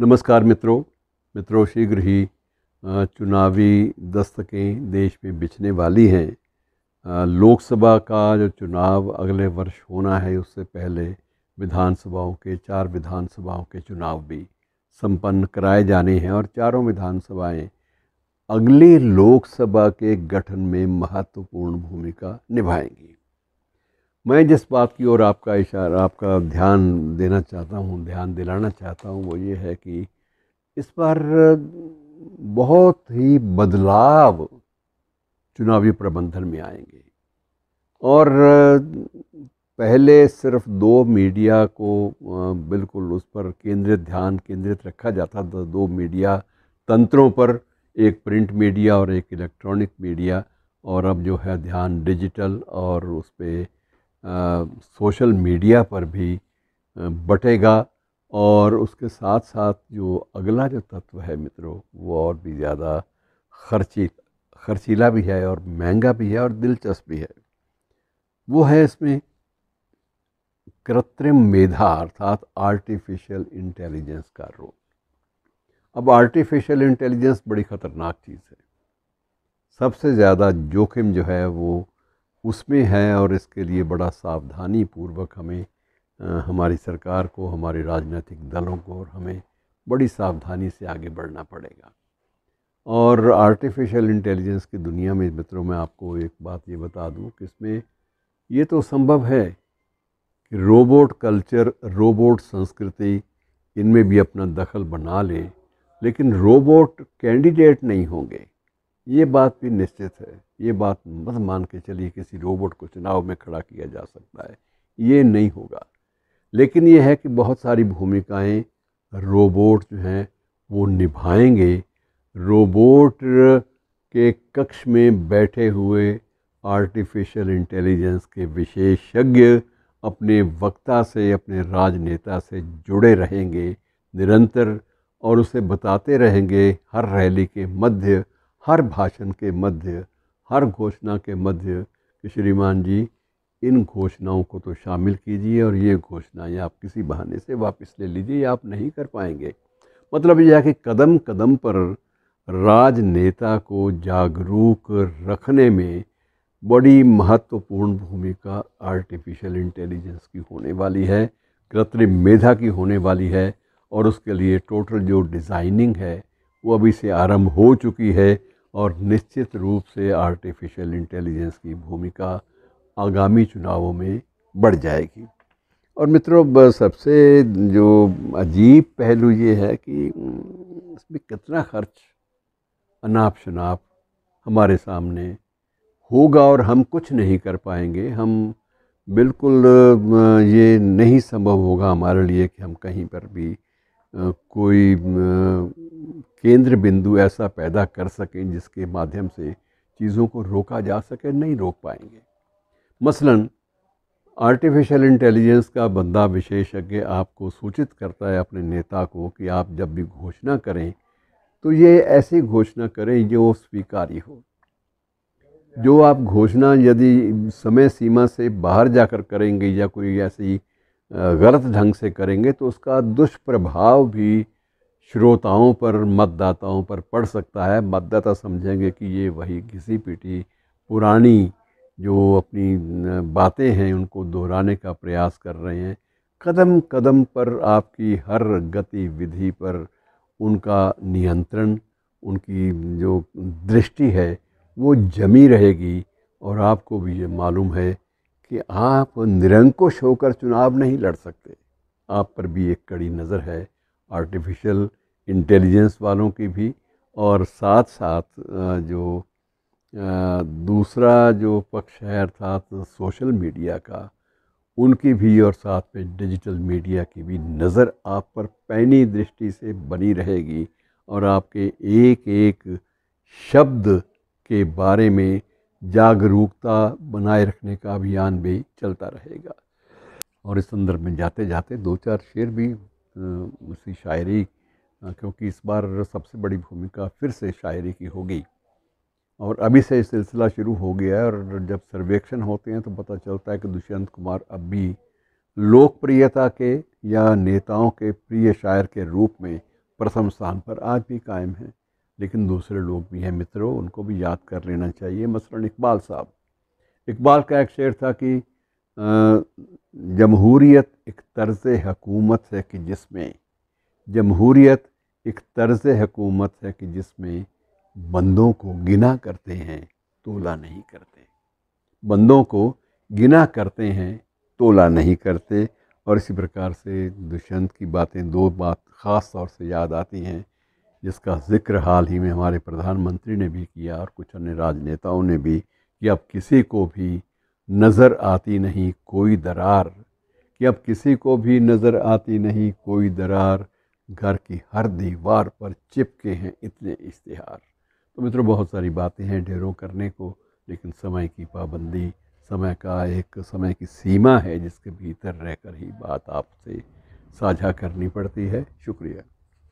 नमस्कार मित्रों मित्रों शीघ्र ही चुनावी दस्तकें देश में बिछने वाली हैं लोकसभा का जो चुनाव अगले वर्ष होना है उससे पहले विधानसभाओं के चार विधानसभाओं के चुनाव भी संपन्न कराए जाने हैं और चारों विधानसभाएं अगली लोकसभा के गठन में महत्वपूर्ण भूमिका निभाएंगी मैं जिस बात की ओर आपका इशारा आपका ध्यान देना चाहता हूँ ध्यान दिलाना चाहता हूँ वो ये है कि इस बार बहुत ही बदलाव चुनावी प्रबंधन में आएंगे और पहले सिर्फ दो मीडिया को बिल्कुल उस पर केंद्रित ध्यान केंद्रित रखा जाता था दो मीडिया तंत्रों पर एक प्रिंट मीडिया और एक इलेक्ट्रॉनिक मीडिया और अब जो है ध्यान डिजिटल और उस पर सोशल मीडिया पर भी बटेगा और उसके साथ साथ जो अगला जो तत्व है मित्रों वो और भी ज़्यादा खर्ची खर्चीला भी है और महंगा भी है और दिलचस्प भी है वो है इसमें कृत्रिम मेधा अर्थात आर्टिफिशियल इंटेलिजेंस का रोल अब आर्टिफिशियल इंटेलिजेंस बड़ी ख़तरनाक चीज़ है सबसे ज़्यादा जोखिम जो है वो उसमें है और इसके लिए बड़ा सावधानी पूर्वक हमें हमारी सरकार को हमारे राजनीतिक दलों को और हमें बड़ी सावधानी से आगे बढ़ना पड़ेगा और आर्टिफिशियल इंटेलिजेंस की दुनिया में मित्रों मैं आपको एक बात ये बता दूँ कि इसमें ये तो संभव है कि रोबोट कल्चर रोबोट संस्कृति इनमें भी अपना दखल बना लें लेकिन रोबोट कैंडिडेट नहीं होंगे ये बात भी निश्चित है ये बात मत मान के चलिए किसी रोबोट को चुनाव में खड़ा किया जा सकता है ये नहीं होगा लेकिन ये है कि बहुत सारी भूमिकाएं रोबोट जो हैं वो निभाएंगे रोबोट के कक्ष में बैठे हुए आर्टिफिशियल इंटेलिजेंस के विशेषज्ञ अपने वक्ता से अपने राजनेता से जुड़े रहेंगे निरंतर और उसे बताते रहेंगे हर रैली के मध्य हर भाषण के मध्य हर घोषणा के मध्य कि श्रीमान जी इन घोषणाओं को तो शामिल कीजिए और ये घोषणाएँ आप किसी बहाने से वापस ले लीजिए आप नहीं कर पाएंगे मतलब यह है कि कदम कदम पर राजनेता को जागरूक रखने में बड़ी महत्वपूर्ण भूमिका आर्टिफिशियल इंटेलिजेंस की होने वाली है कृत्रिम मेधा की होने वाली है और उसके लिए टोटल जो डिज़ाइनिंग है वो अभी से आरंभ हो चुकी है और निश्चित रूप से आर्टिफिशियल इंटेलिजेंस की भूमिका आगामी चुनावों में बढ़ जाएगी और मित्रों सबसे जो अजीब पहलू ये है कि इसमें कितना खर्च अनाप शनाप हमारे सामने होगा और हम कुछ नहीं कर पाएंगे हम बिल्कुल ये नहीं संभव होगा हमारे लिए कि हम कहीं पर भी कोई केंद्र बिंदु ऐसा पैदा कर सकें जिसके माध्यम से चीज़ों को रोका जा सके नहीं रोक पाएंगे मसलन आर्टिफिशियल इंटेलिजेंस का बंदा विशेषज्ञ आपको सूचित करता है अपने नेता को कि आप जब भी घोषणा करें तो ये ऐसी घोषणा करें जो स्वीकार्य हो जो आप घोषणा यदि समय सीमा से बाहर जाकर करेंगे या कोई ऐसी गलत ढंग से करेंगे तो उसका दुष्प्रभाव भी श्रोताओं पर मतदाताओं पर पड़ सकता है मतदाता समझेंगे कि ये वही घिसी पीटी पुरानी जो अपनी बातें हैं उनको दोहराने का प्रयास कर रहे हैं कदम कदम पर आपकी हर गतिविधि पर उनका नियंत्रण उनकी जो दृष्टि है वो जमी रहेगी और आपको भी ये मालूम है कि आप निरंकुश होकर चुनाव नहीं लड़ सकते आप पर भी एक कड़ी नज़र है आर्टिफिशियल इंटेलिजेंस वालों की भी और साथ साथ जो दूसरा जो पक्ष है अर्थात सोशल मीडिया का उनकी भी और साथ में डिजिटल मीडिया की भी नज़र आप पर पैनी दृष्टि से बनी रहेगी और आपके एक एक शब्द के बारे में जागरूकता बनाए रखने का अभियान भी चलता रहेगा और इस संदर्भ में जाते जाते दो चार शेर भी उसी शायरी क्योंकि इस बार सबसे बड़ी भूमिका फिर से शायरी की होगी और अभी से सिलसिला शुरू हो गया है और जब सर्वेक्षण होते हैं तो पता चलता है कि दुष्यंत कुमार अब भी लोकप्रियता के या नेताओं के प्रिय शायर के रूप में प्रथम स्थान पर आज भी कायम हैं लेकिन दूसरे लोग भी हैं मित्रों उनको भी याद कर लेना चाहिए मसलन इकबाल साहब इकबाल का एक शेर था कि जमहूरीत एक तर्ज़ हकूमत है कि जिसमें जमहूरीत एक तर्ज़ हकूमत है कि जिसमें बंदों को गिना करते हैं तोला नहीं करते बंदों को गिना करते हैं तोला नहीं करते और इसी प्रकार से दुष्यंत की बातें दो बात ख़ास तौर से याद आती हैं जिसका जिक्र हाल ही में हमारे प्रधानमंत्री ने भी किया और कुछ अन्य राजनेताओं ने भी कि अब किसी को भी नज़र आती नहीं कोई दरार कि अब किसी को भी नज़र आती नहीं कोई दरार घर की हर दीवार पर चिपके हैं इतने इश्तहार तो मित्रों बहुत सारी बातें हैं ढेरों करने को लेकिन समय की पाबंदी समय का एक समय की सीमा है जिसके भीतर रहकर ही बात आपसे साझा करनी पड़ती है शुक्रिया